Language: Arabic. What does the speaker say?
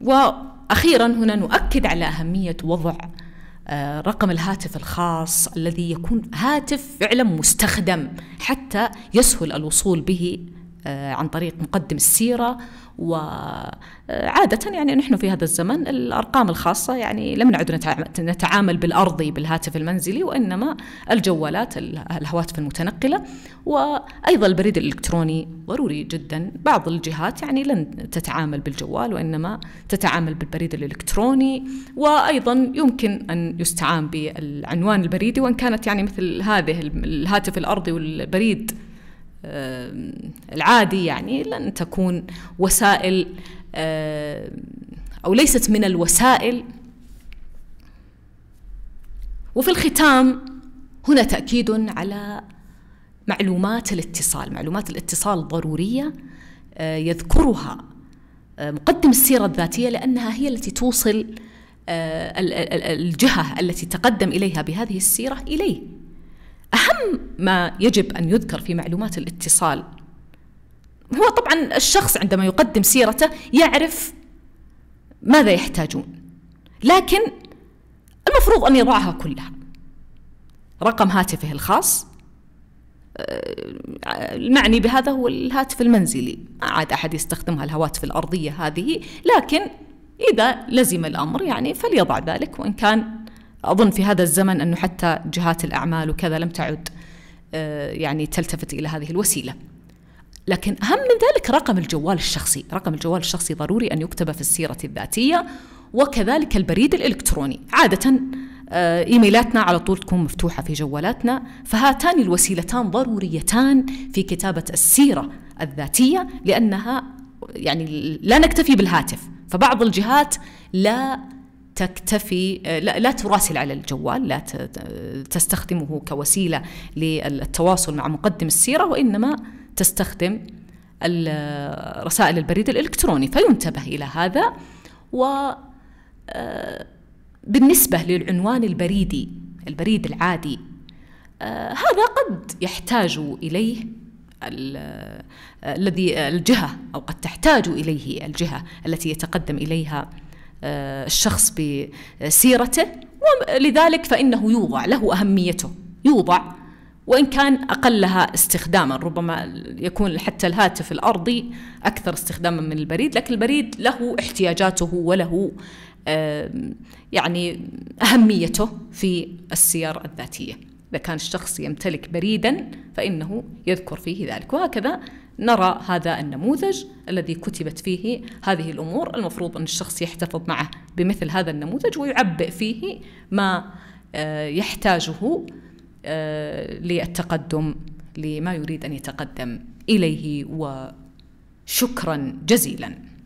واخيرا هنا نؤكد على اهميه وضع آه، رقم الهاتف الخاص الذي يكون هاتف فعلا مستخدم حتى يسهل الوصول به آه، عن طريق مقدم السيرة وعادة آه، يعني نحن في هذا الزمن الأرقام الخاصة يعني لم نعد نتعامل بالأرضي بالهاتف المنزلي وإنما الجوالات الهواتف المتنقلة وأيضا البريد الإلكتروني ضروري جدا بعض الجهات يعني لن تتعامل بالجوال وإنما تتعامل بالبريد الإلكتروني وأيضا يمكن أن يستعان بالعنوان البريدي وإن كانت يعني مثل هذه الهاتف الأرضي والبريد العادي يعني لن تكون وسائل او ليست من الوسائل وفي الختام هنا تاكيد على معلومات الاتصال معلومات الاتصال ضروريه آه، يذكرها آه، مقدم السيره الذاتيه لانها هي التي توصل آه، الجهه التي تقدم اليها بهذه السيره اليه أهم ما يجب أن يذكر في معلومات الاتصال هو طبعا الشخص عندما يقدم سيرته يعرف ماذا يحتاجون لكن المفروض أن يضعها كلها رقم هاتفه الخاص آه، المعني بهذا هو الهاتف المنزلي ما عاد أحد يستخدمها الهواتف الأرضية هذه لكن إذا لزم الأمر يعني فليضع ذلك وإن كان أظن في هذا الزمن أنه حتى جهات الأعمال وكذا لم تعد آه، يعني تلتفت إلى هذه الوسيلة لكن أهم من ذلك رقم الجوال الشخصي رقم الجوال الشخصي ضروري أن يكتب في السيرة الذاتية وكذلك البريد الإلكتروني عادة آه، ايميلاتنا على طول تكون مفتوحه في جوالاتنا فهاتان الوسيلتان ضروريتان في كتابه السيره الذاتيه لانها يعني لا نكتفي بالهاتف فبعض الجهات لا تكتفي لا, تراسل على الجوال لا تستخدمه كوسيلة للتواصل مع مقدم السيرة وإنما تستخدم رسائل البريد الإلكتروني فينتبه إلى هذا و آه، بالنسبة للعنوان البريدي البريد العادي آه، هذا قد يحتاج إليه الذي الجهة أو قد تحتاج إليه الجهة التي يتقدم إليها آه، الشخص بسيرته ولذلك فإنه يوضع له أهميته يوضع وإن كان أقلها استخداما ربما يكون حتى الهاتف الأرضي أكثر استخداما من البريد لكن البريد له احتياجاته وله يعني أهميته في السير الذاتية إذا كان الشخص يمتلك بريدا فإنه يذكر فيه ذلك وهكذا نرى هذا النموذج الذي كتبت فيه هذه الامور المفروض ان الشخص يحتفظ معه بمثل هذا النموذج ويعبئ فيه ما آه، يحتاجه آه، للتقدم لما يريد ان يتقدم اليه وشكرا جزيلا